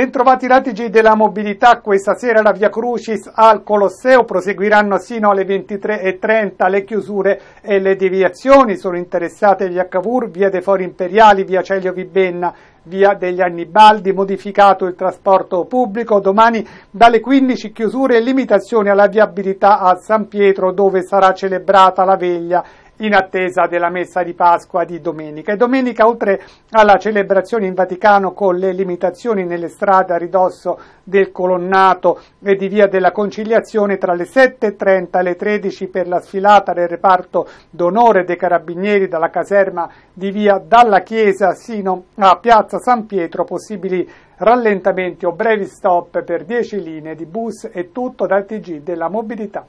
Bentrovati Latigi della Mobilità, questa sera la Via Crucis al Colosseo proseguiranno sino alle 23.30 le chiusure e le deviazioni, sono interessate gli Cavour, via dei Fori Imperiali, via Celio Vibenna, via degli Annibaldi, modificato il trasporto pubblico, domani dalle 15 chiusure e limitazioni alla viabilità a San Pietro dove sarà celebrata la veglia in attesa della messa di Pasqua di domenica. E domenica, oltre alla celebrazione in Vaticano con le limitazioni nelle strade a ridosso del colonnato e di via della conciliazione, tra le 7.30 e le 13 per la sfilata del reparto d'onore dei carabinieri dalla caserma di via dalla chiesa sino a piazza San Pietro, possibili rallentamenti o brevi stop per 10 linee di bus e tutto dal TG della mobilità.